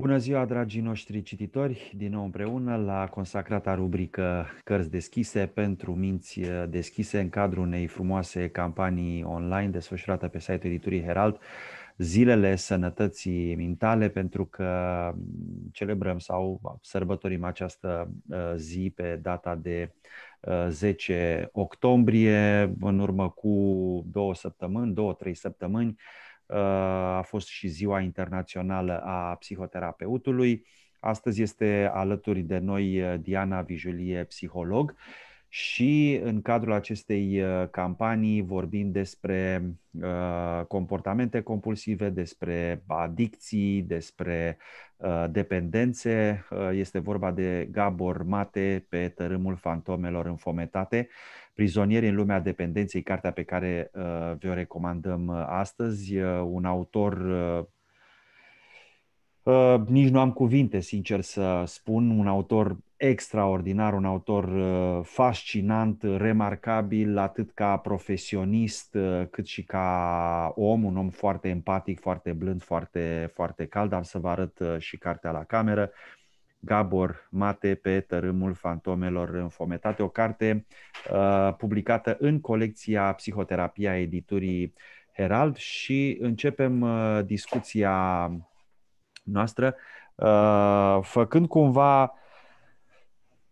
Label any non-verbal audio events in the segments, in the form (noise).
Bună ziua, dragii noștri cititori! Din nou împreună la consacrata rubrică Cărți deschise pentru minți eh, deschise în cadrul unei frumoase campanii online desfășurată pe site-ul editurii Herald, Zilele Sănătății mentale, pentru că mm, celebrăm sau sărbătorim această eh, zi pe data de 10 eh, octombrie, în urmă cu două săptămâni, două, trei săptămâni, a fost și Ziua Internațională a Psihoterapeutului. Astăzi este alături de noi Diana Vijulie, psiholog și în cadrul acestei uh, campanii vorbim despre uh, comportamente compulsive, despre adicții, despre uh, dependențe. Uh, este vorba de Gabor Mate pe tărâmul fantomelor înfometate, prizonieri în lumea dependenței, cartea pe care uh, vi-o recomandăm uh, astăzi, un autor Uh, nici nu am cuvinte, sincer să spun, un autor extraordinar, un autor uh, fascinant, remarcabil, atât ca profesionist, uh, cât și ca om, un om foarte empatic, foarte blând, foarte, foarte cald. Am să vă arăt și cartea la cameră. Gabor Mate pe tărâmul fantomelor înfometate, o carte uh, publicată în colecția Psihoterapia editurii Herald și începem uh, discuția noastră, uh, făcând cumva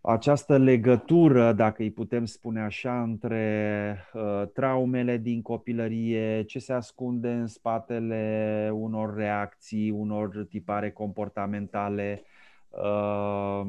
această legătură, dacă îi putem spune așa, între uh, traumele din copilărie, ce se ascunde în spatele unor reacții, unor tipare comportamentale, uh,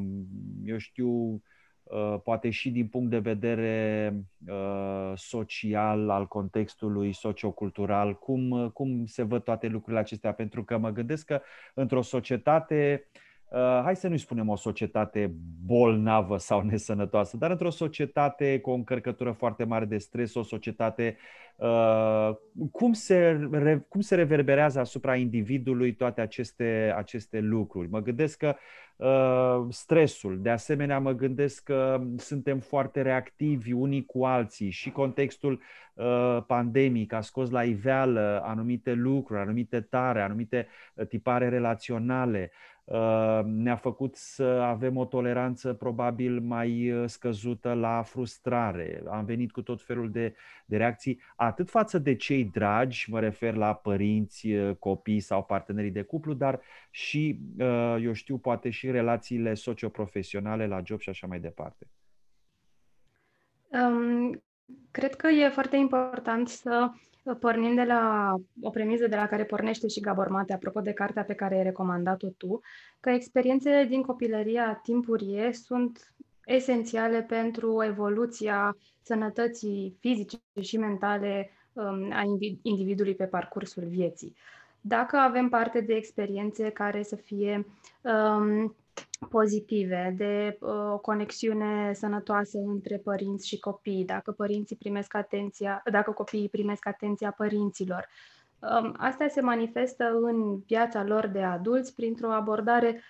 eu știu, Uh, poate și din punct de vedere uh, social, al contextului sociocultural, cum, uh, cum se văd toate lucrurile acestea? Pentru că mă gândesc că într-o societate uh, Uh, hai să nu-i spunem o societate bolnavă sau nesănătoasă, dar într-o societate cu o încărcătură foarte mare de stres, o societate, uh, cum, se, re, cum se reverberează asupra individului toate aceste, aceste lucruri? Mă gândesc că uh, stresul, de asemenea mă gândesc că suntem foarte reactivi unii cu alții și contextul uh, pandemic a scos la iveală anumite lucruri, anumite tare, anumite tipare relaționale, Uh, ne-a făcut să avem o toleranță probabil mai uh, scăzută la frustrare. Am venit cu tot felul de, de reacții, atât față de cei dragi, mă refer la părinți, uh, copii sau partenerii de cuplu, dar și, eu știu, poate și relațiile socioprofesionale la job și așa mai departe. Um, cred că e foarte important să Pornind de la o premiză de la care pornește și Gabor Mate, apropo de cartea pe care ai recomandat-o tu, că experiențele din copilăria timpurie sunt esențiale pentru evoluția sănătății fizice și mentale um, a individului pe parcursul vieții. Dacă avem parte de experiențe care să fie um, pozitive, de uh, o conexiune sănătoasă între părinți și copii, dacă părinții primesc atenția, dacă copiii primesc atenția părinților. Um, astea se manifestă în viața lor de adulți printr-o abordare,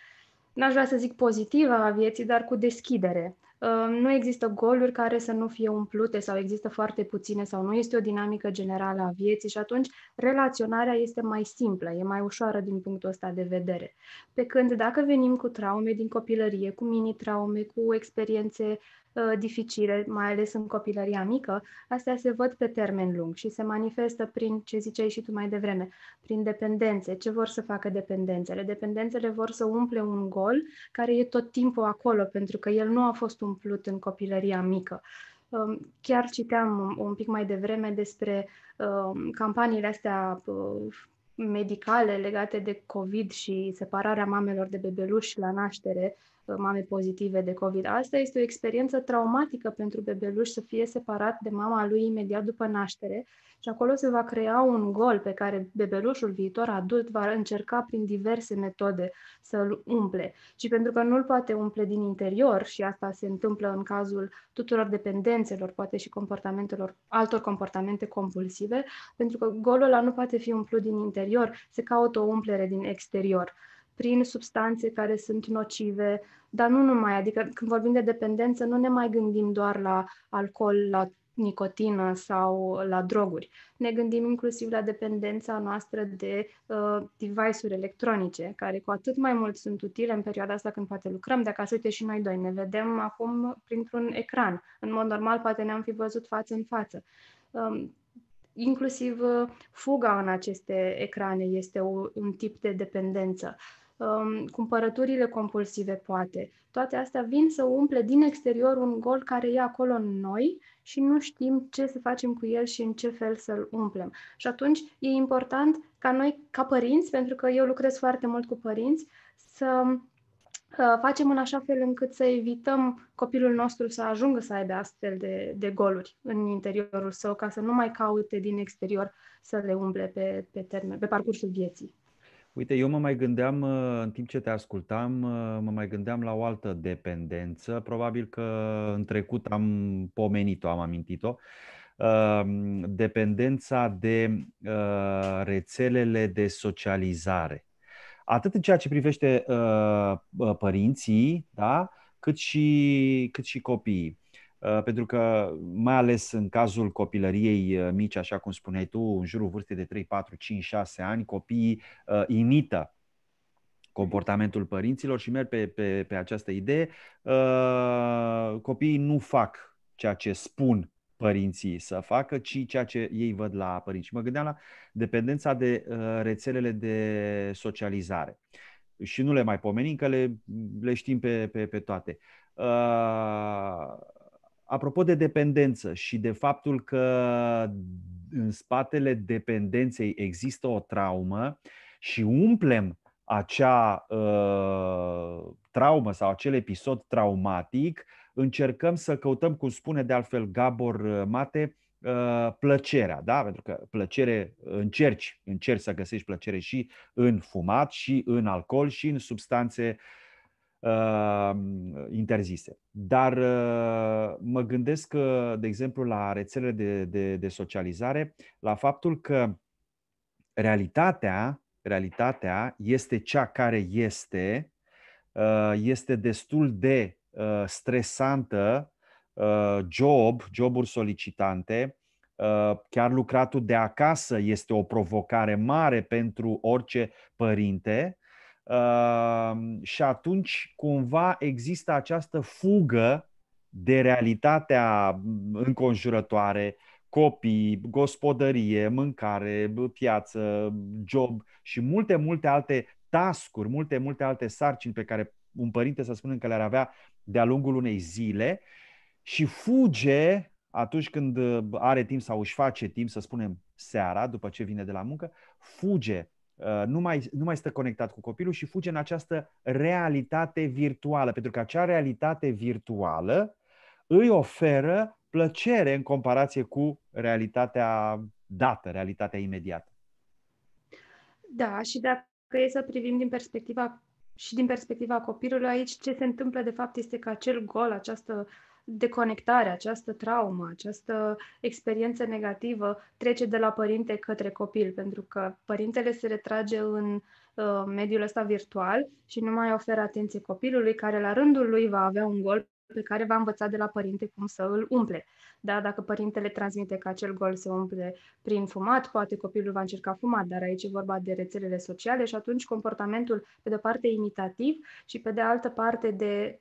n-aș vrea să zic pozitivă a vieții, dar cu deschidere. Uh, Ehm, nu există goluri care să nu fie umplute sau există foarte puține sau nu este o dinamică generală a vieții și atunci relaționarea este mai simplă, e mai ușoară din punctul ăsta de vedere. Pe când dacă venim cu traume din copilărie, cu mini-traume, cu experiențe Uh, dificile, mai ales în copilăria mică, astea se văd pe termen lung și se manifestă prin ce ziceai și tu mai devreme, prin dependențe. Ce vor să facă dependențele? Dependențele vor să umple un gol care e tot timpul acolo, pentru că el nu a fost umplut în copilăria mică. Um, chiar citeam un pic mai devreme despre um, campaniile astea uh, medicale legate de COVID și separarea mamelor de bebeluși la naștere, mame pozitive de COVID. Asta este o experiență traumatică pentru bebeluș să fie separat de mama lui imediat după naștere și acolo se va crea un gol pe care bebelușul viitor adult va încerca prin diverse metode să-l umple. Și pentru că nu-l poate umple din interior și asta se întâmplă în cazul tuturor dependențelor, poate și comportamentelor, altor comportamente compulsive, pentru că golul ăla nu poate fi umplut din interior, se caută o umplere din exterior prin substanțe care sunt nocive, dar nu numai, adică când vorbim de dependență nu ne mai gândim doar la alcool, la nicotină sau la droguri. Ne gândim inclusiv la dependența noastră de uh, device-uri electronice, care cu atât mai mult sunt utile în perioada asta când poate lucrăm de acasă. Uite și noi doi, ne vedem acum printr-un ecran. În mod normal, poate ne-am fi văzut față în față. Um, inclusiv uh, fuga în aceste ecrane este o, un tip de dependență um, cumpărăturile compulsive, poate. Toate astea vin să umple din exterior un gol care e acolo în noi și nu știm ce să facem cu el și în ce fel să-l umplem. Și atunci e important ca noi, ca părinți, pentru că eu lucrez foarte mult cu părinți, să uh, facem în așa fel încât să evităm copilul nostru să ajungă să aibă astfel de, de goluri în interiorul său, ca să nu mai caute din exterior să le umple pe, pe, termen, pe parcursul vieții. Uite, eu mă mai gândeam, uh, în timp ce te ascultam, uh, mă mai gândeam la o altă dependență. Probabil că în trecut am pomenit-o, am amintit-o. Uh, dependența de rețelele de socializare. Atât în ceea ce privește părinții, da? cât, și, cât și copiii. Uh, pentru că, mai ales în cazul copilăriei uh, mici, așa cum spuneai tu, în jurul vârstei de 3, 4, 5, 6 ani, copiii uh, imită comportamentul părinților și merg pe, pe, pe această idee. Uh, copiii nu fac ceea ce spun părinții să facă, ci ceea ce ei văd la părinți. mă gândeam la dependența de uh, rețelele de socializare. Și nu le mai pomenim, că le, le știm pe, pe, pe toate. Uh, Apropo de dependență și de faptul că în spatele dependenței există o traumă și umplem acea uh, traumă sau acel episod traumatic, încercăm să căutăm, cum spune de altfel Gabor Mate, uh, plăcerea, da? Pentru că plăcere încerci, încerci să găsești plăcere și în fumat, și în alcool, și în substanțe uh, uh, interzise. Dar uh, mă gândesc, că, eh, de exemplu, la rețelele de, de, de socializare, la faptul că realitatea, realitatea este cea care este, uh, este destul de uh, stresantă, uh, job, joburi solicitante, chiar lucratul de acasă este o provocare mare pentru orice părinte Ehm, și atunci cumva există această fugă de realitatea înconjurătoare, copii, gospodărie, mâncare, piață, job și multe, multe alte tascuri, multe, multe alte sarcini pe care un părinte să spunem că le-ar avea de-a lungul unei zile și fuge atunci când are timp sau își face timp, să spunem seara, după ce vine de la muncă, fuge Uh, nu mai, nu mai stă conectat cu copilul și fuge în această realitate virtuală, pentru că acea realitate virtuală îi oferă plăcere în comparație cu realitatea dată, realitatea imediată. Da, și dacă e să privim din perspectiva și din perspectiva copilului aici, ce se întâmplă de fapt este că acel gol, această uh, deconectarea, această traumă, această experiență negativă trece de la părinte către copil, pentru că părintele se retrage în uh, mediul ăsta virtual și nu mai oferă atenție copilului, care la rândul lui va avea un gol pe care va învăța de la părinte cum să îl umple. Da, dacă părintele transmite că acel gol se umple prin fumat, poate copilul va încerca fumat, dar aici e vorba de rețelele sociale și atunci comportamentul, pe de parte, imitativ și pe de altă parte de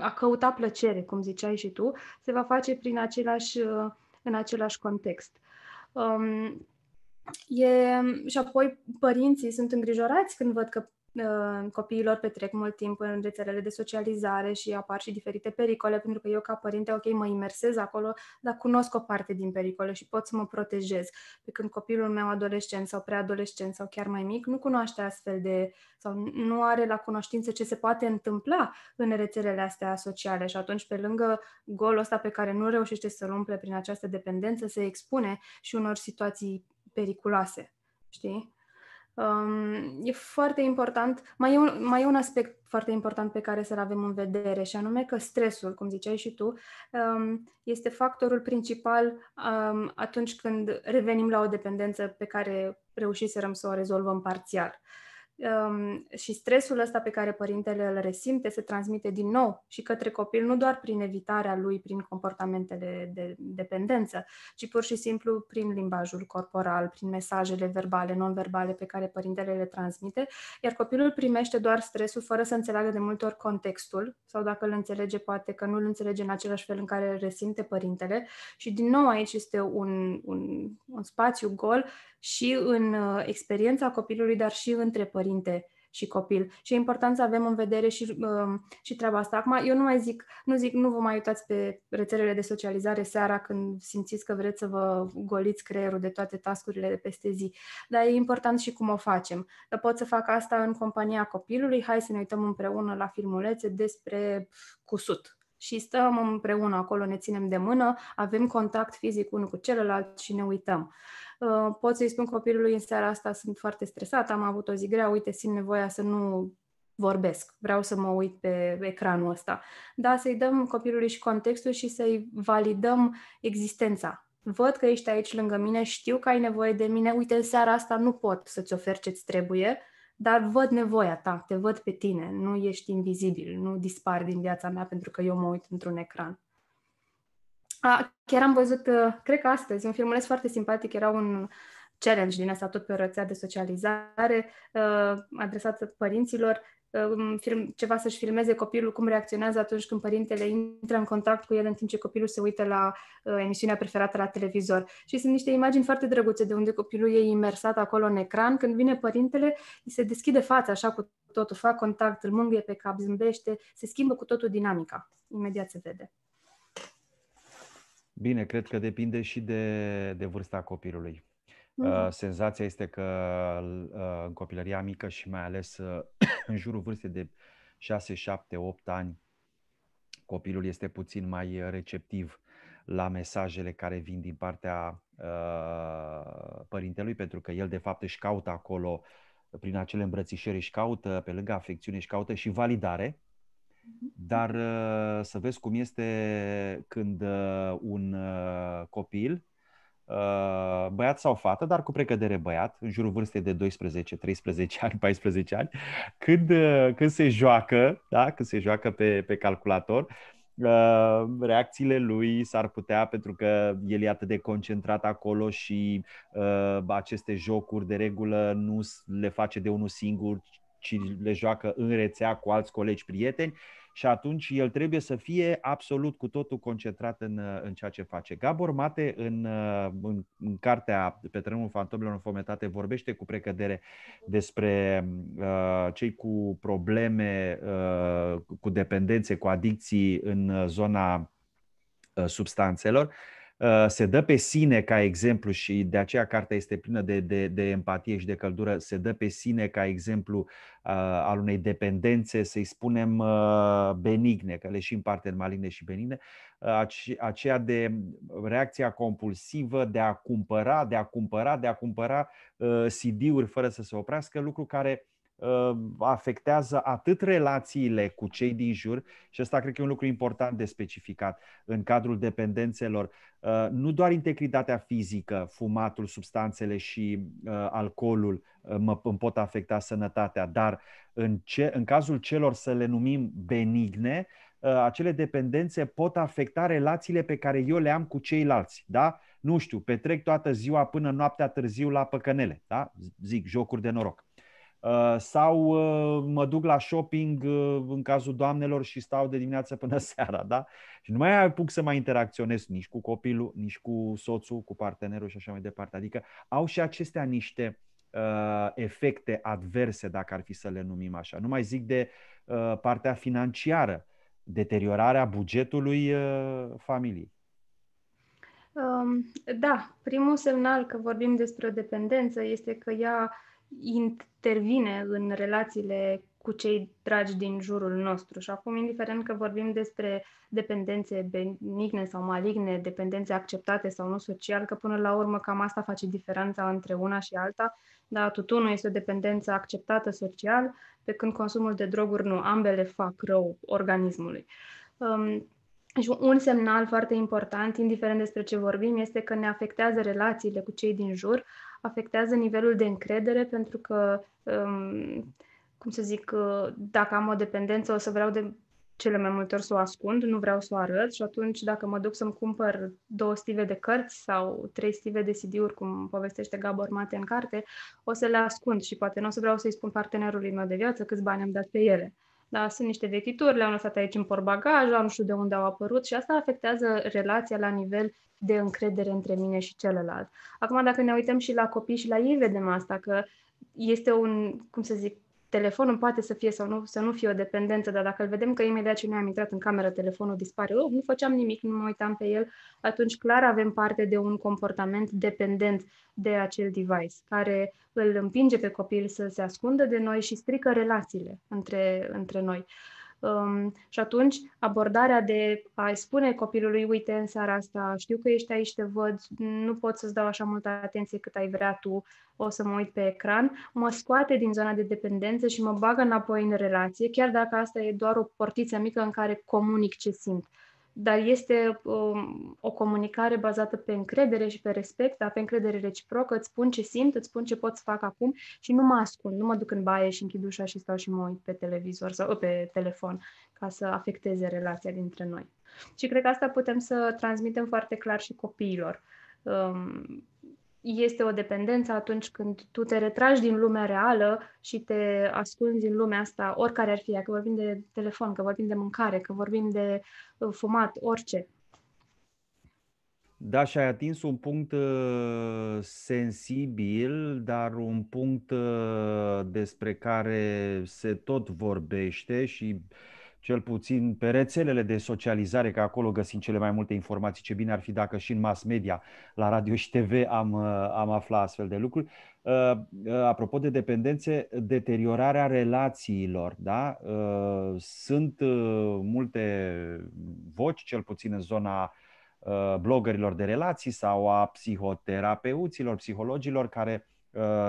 a căuta plăcere, cum ziceai și tu, se va face prin același, în același context. Um, E, și apoi părinții sunt îngrijorați când văd că copiilor petrec mult timp în rețelele de socializare și apar și diferite pericole, pentru că eu ca părinte, ok, mă imersez acolo, dar cunosc o parte din pericole și pot să mă protejez. Pe când copilul meu adolescent sau preadolescent sau chiar mai mic nu cunoaște astfel de, sau nu are la cunoștință ce se poate întâmpla în rețelele astea sociale și atunci pe lângă golul ăsta pe care nu reușește să-l umple prin această dependență, se expune și unor situații periculoase, știi? Um, e foarte important, mai e, un, mai e un aspect foarte important pe care să-l avem în vedere și anume că stresul, cum ziceai și tu, um, este factorul principal um, atunci când revenim la o dependență pe care reușiserăm să o rezolvăm parțial. Uh, um, și stresul ăsta pe care părintele îl resimte se transmite din nou și către copil, nu doar prin evitarea lui prin comportamentele de dependență, ci pur și simplu prin limbajul corporal, prin mesajele verbale, non-verbale pe care părintele le transmite, iar copilul primește doar stresul fără să înțeleagă de multe ori contextul sau dacă îl înțelege, poate că nu îl înțelege în același fel în care îl resimte părintele și din nou aici este un, un, un spațiu gol și în uh, experiența copilului, dar și între părinte și copil. Și e important să avem în vedere și, um, și treaba asta. Acum, eu nu mai zic, nu zic, nu vă mai uitați pe rețelele de socializare seara când simțiți că vreți să vă goliți creierul de toate tascurile de peste zi. Dar e important și cum o facem. Că pot să fac asta în compania copilului, hai să ne uităm împreună la filmulețe despre cusut, și stăm împreună acolo, ne ținem de mână, avem contact fizic unul cu celălalt și ne uităm. Uh, pot să-i spun copilului în seara asta sunt foarte stresată, am avut o zi grea, uite, simt nevoia să nu vorbesc, vreau să mă uit pe ecranul ăsta. Da, să-i dăm copilului și contextul și să-i validăm existența. Văd că ești aici lângă mine, știu că ai nevoie de mine, uite, în seara asta nu pot să-ți ofer ce-ți trebuie, dar văd nevoia ta, te văd pe tine, nu ești invizibil, nu dispari din viața mea pentru că eu mă uit într-un ecran. A, chiar am văzut, uh, cred că astăzi, un filmuleț foarte simpatic, era un challenge din asta, tot pe o de socializare, uh, adresat părinților, uh, film, ceva să-și filmeze copilul cum reacționează atunci când părintele intră în contact cu el în timp ce copilul se uită la uh, emisiunea preferată la televizor. Și sunt niște imagini foarte drăguțe de unde copilul e imersat acolo în ecran. Când vine părintele, îi se deschide fața așa cu totul, fac contact, îl mângâie pe cap, zâmbește, se schimbă cu totul dinamica. Imediat se vede. Bine, cred că depinde și de, de vârsta copilului. Uh-huh. Senzația este că uh, în copilăria mică și mai ales uh, (clears throat) în jurul vârstei de 6, 7, 8 ani, copilul este puțin mai receptiv la mesajele care vin din partea uh, părintelui, pentru că el de fapt își caută acolo, prin acele îmbrățișări își caută, pe lângă afecțiune își caută și validare dar uh, să vezi cum este când uh, un uh, copil, băiat sau fată, dar cu precădere băiat, în jurul vârstei de 12, 13 ani, 14 ani, când, când se joacă, da? când se joacă pe, pe calculator, reacțiile lui s-ar putea, pentru că el e atât de concentrat acolo și uh, aceste jocuri de regulă nu le face de unul singur, ci le joacă în rețea cu alți colegi prieteni și atunci el trebuie să fie absolut cu totul concentrat în, uh, în ceea ce face. Gabor Mate, în, uh, în, în cartea Pe terenul fantomelor înfometate, vorbește cu precădere despre uh, cei cu probleme, uh, cu dependențe, cu adicții în uh, zona uh, substanțelor. Uh, Uh, se dă pe sine ca exemplu și de aceea cartea este plină de, de, de empatie și de căldură, se dă pe sine ca exemplu uh, al unei dependențe, să-i spunem uh, benigne, că le și împarte în maligne și benigne, uh, aceea de uh, reacția compulsivă de a cumpăra, de a cumpăra, de a cumpăra uh, CD-uri fără să se oprească, lucru care Uh, afectează atât relațiile cu cei din jur și asta cred că e un lucru important de specificat în cadrul dependențelor, uh, nu doar integritatea fizică, fumatul, substanțele și uh, alcoolul mă, îmi pot afecta sănătatea, dar în, ce, în cazul celor să le numim benigne, acele dependențe pot afecta relațiile pe care eu le am cu ceilalți, da? Nu știu, petrec toată ziua până noaptea târziu la păcănele, da? Zic, jocuri de noroc Uh, sau uh, mă duc la shopping uh, în cazul doamnelor și stau de dimineață până (laughs) seara, da? Și nu mai apuc să mai interacționez nici cu copilul, nici cu soțul, cu partenerul și așa mai departe. Adică au și acestea niște uh, efecte adverse, dacă ar fi să le numim așa. Nu mai zic de uh, partea financiară, deteriorarea bugetului uh, familiei. Um, da, primul semnal că vorbim despre o dependență este că ea intervine în relațiile cu cei dragi din jurul nostru. Și acum, indiferent că vorbim despre dependențe benigne sau maligne, dependențe acceptate sau nu social, că până la urmă cam asta face diferența între una și alta. Dar tutunul este o dependență acceptată social, pe când consumul de droguri nu. Ambele fac rău organismului. Um, și un semnal foarte important, indiferent despre ce vorbim, este că ne afectează relațiile cu cei din jur, afectează nivelul de încredere pentru că, um, cum să zic, uh, dacă am o dependență o să vreau de cele mai multe ori să o ascund, nu vreau să o arăt și atunci dacă mă duc să-mi cumpăr două stive de cărți sau trei stive de CD-uri, cum povestește Gabor Mate în carte, o să le ascund și poate nu o să vreau să-i spun partenerului meu de viață câți bani am dat pe ele da, sunt niște vechituri, le-am lăsat aici în portbagaj, nu știu de unde au apărut și asta afectează relația la nivel de încredere între mine și celălalt. Acum, dacă ne uităm și la copii și la ei vedem asta, că este un, cum să zic, telefonul poate să fie sau nu, să nu fie o dependență, dar dacă îl vedem că imediat ce noi am intrat în cameră, telefonul dispare, oh, nu făceam nimic, nu mă uitam pe el, atunci clar avem parte de un comportament dependent de acel device, care îl împinge pe copil să se ascundă de noi și strică relațiile între, între noi. Uh, Um, și atunci, abordarea de a-i spune copilului, uite, în seara asta știu că ești aici, te văd, nu pot să-ți dau așa multă atenție cât ai vrea tu, o să mă uit pe ecran, mă scoate din zona de dependență și mă bagă înapoi în relație, chiar dacă asta e doar o portiță mică în care comunic ce simt. Uh, dar este um, o comunicare bazată pe încredere și pe respect, dar pe încredere reciprocă, îți spun ce simt, îți spun ce pot să fac acum și nu mă ascund, nu mă duc în baie și închid ușa și stau și mă uit pe televizor sau pe telefon ca să afecteze relația dintre noi. Și cred că asta putem să transmitem foarte clar și copiilor. Um, este o dependență atunci când tu te retragi din lumea reală și te ascunzi în lumea asta, oricare ar fi, că vorbim de telefon, că vorbim de mâncare, că vorbim de uh, fumat, orice. Da, și ai atins un punct uh, sensibil, dar un punct uh, despre care se tot vorbește și uh, cel puțin pe rețelele de socializare, că acolo găsim cele mai multe informații. Ce bine ar fi dacă și în mass media, la radio și TV, am, uh, am aflat astfel de lucruri. Uh, uh, apropo de dependențe, deteriorarea relațiilor. Da? Sunt multe voci, cel puțin în zona blogărilor de relații sau a psihoterapeuților, psihologilor, care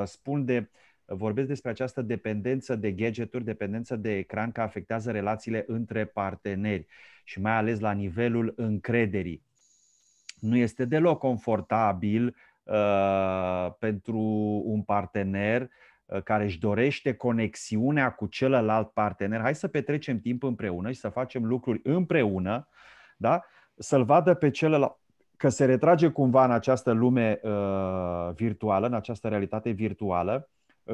spun de uh, vorbesc despre această dependență de gadgeturi, dependență de ecran, care afectează relațiile între parteneri și mai ales la nivelul încrederii. Nu este deloc confortabil uh, pentru un partener uh, care își dorește conexiunea cu celălalt partener, hai să petrecem timp împreună și să facem lucruri împreună, da? să-l vadă pe celălalt că se retrage cumva în această lume uh, virtuală, în această realitate virtuală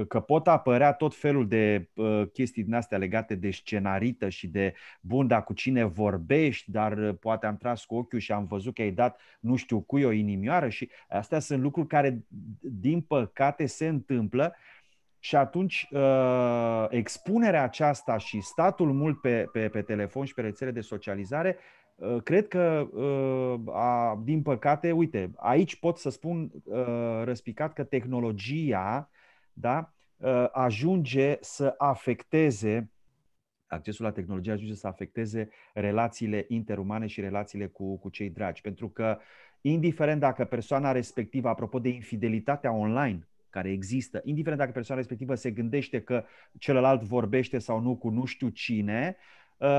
că pot apărea tot felul de uh, chestii din astea legate de scenarită și de bunda cu cine vorbești, dar uh, poate am tras cu ochiul și am văzut că ai dat nu știu cui o inimioară și astea sunt lucruri care, din păcate, se întâmplă și atunci uh, expunerea aceasta și statul mult pe, pe, pe telefon și pe rețele de socializare cred că, din păcate, uite, aici pot să spun răspicat că tehnologia da? Ă, ajunge să afecteze accesul la tehnologie ajunge să afecteze relațiile interumane și relațiile cu, cu cei dragi. Pentru că, indiferent dacă persoana respectivă, apropo de infidelitatea online care există, indiferent dacă persoana respectivă se gândește că celălalt vorbește sau nu cu nu știu cine, ă,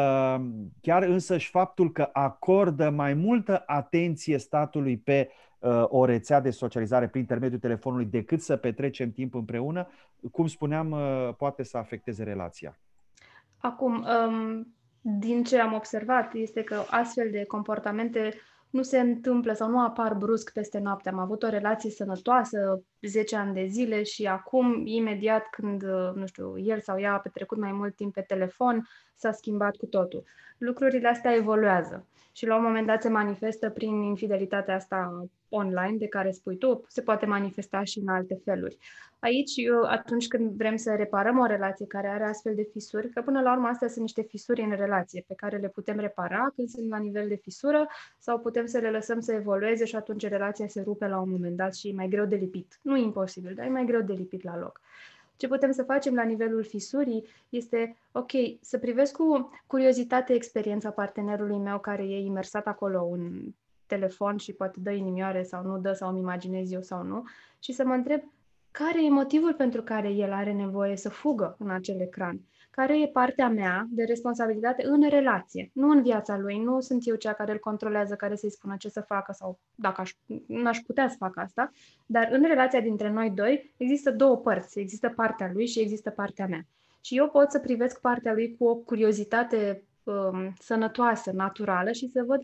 chiar însăși faptul că acordă mai multă atenție statului pe o rețea de socializare prin intermediul telefonului decât să petrecem timp împreună, cum spuneam, uh, poate să afecteze relația. Acum, um, din ce am observat, este că astfel de comportamente nu se întâmplă sau nu apar brusc peste noapte. Am avut o relație sănătoasă, 10 ani de zile și acum, imediat când, uh, nu știu, el sau ea a petrecut mai mult timp pe telefon, s-a schimbat cu totul. Lucrurile astea evoluează și la un moment dat se manifestă prin infidelitatea asta online de care spui tu, se poate manifesta și în alte feluri. Aici, eu, uh, atunci când vrem să reparăm o relație care are astfel de fisuri, că până la urmă astea sunt niște fisuri în relație pe care le putem repara când sunt la nivel de fisură sau putem să le lăsăm să evolueze și atunci relația se rupe la un moment dat și e mai greu de lipit. Nu imposibil, dar e mai greu de lipit la loc. Ce putem să facem la nivelul fisurii este, ok, să privesc cu curiozitate experiența partenerului meu care e imersat acolo în telefon și poate dă inimioare sau nu dă sau îmi imaginez eu sau nu și să mă întreb care e motivul pentru care el are nevoie să fugă în acel ecran. Uh, care e partea mea de responsabilitate în relație, nu în viața lui, nu sunt eu cea care îl controlează, care să-i spună ce să facă sau dacă aș, n-aș putea să fac asta, dar în relația dintre noi doi există două părți, există partea lui și există partea mea. Și eu pot să privesc partea lui cu o curiozitate um, sănătoasă, naturală și să văd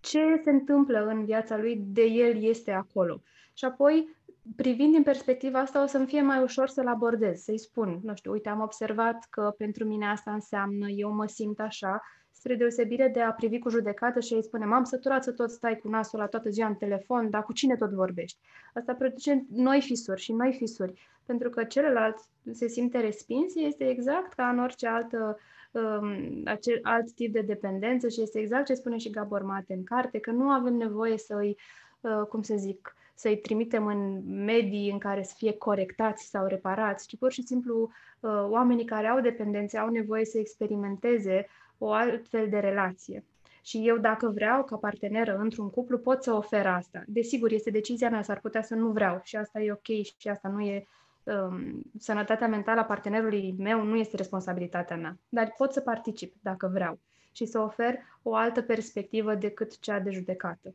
ce se întâmplă în viața lui, de el este acolo. Și apoi Privind din perspectiva asta, o să-mi fie mai ușor să-l abordez, să-i spun, nu știu, uite, am observat că pentru mine asta înseamnă, eu mă simt așa, spre deosebire de a privi cu judecată și a-i spune, m-am săturat să tot stai cu nasul la toată ziua în telefon, dar cu cine tot vorbești? Asta produce noi fisuri și noi fisuri, pentru că celălalt se simte respins, este exact ca în orice altă, um, acel alt tip de dependență și este exact ce spune și Gabor Mate în carte, că nu avem nevoie să îi, uh, cum să zic, să-i trimitem în medii în care să fie corectați sau reparați, ci pur și simplu uh, oamenii care au dependențe au nevoie să experimenteze o altfel de relație. Și eu, dacă vreau, ca parteneră într-un cuplu, pot să ofer asta. Desigur, este decizia mea, s-ar putea să nu vreau și asta e ok și asta nu e um, sănătatea mentală a partenerului meu nu este responsabilitatea mea, dar pot să particip dacă vreau și să ofer o altă perspectivă decât cea de judecată.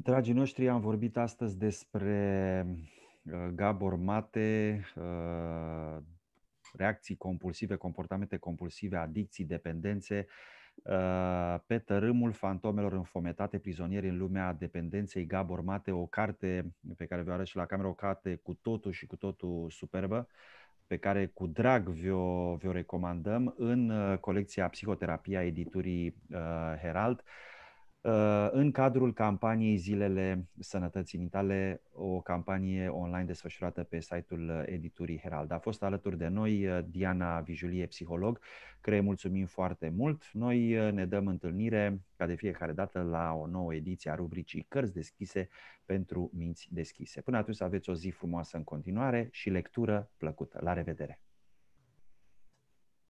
Dragii noștri, am vorbit astăzi despre uh, Gabor Mate, uh, reacții compulsive, comportamente compulsive, adicții, dependențe, uh, pe tărâmul fantomelor înfometate, prizonieri în lumea dependenței, Gabor Mate, o carte pe care vă arăt și la cameră, o carte cu totul și cu totul superbă, pe care cu drag vi-o, vi-o recomandăm în colecția Psihoterapia editurii Herald. Uh, în cadrul campaniei Zilele Sănătății în o campanie online desfășurată pe site-ul uh, editurii Herald. A fost alături de noi uh, Diana Vijulie, psiholog, care îi mulțumim foarte mult. Noi ne dăm întâlnire, ca de fiecare dată, la o nouă ediție a rubricii Cărți deschise pentru minți deschise. Până atunci aveți o zi frumoasă în continuare și lectură plăcută. La revedere!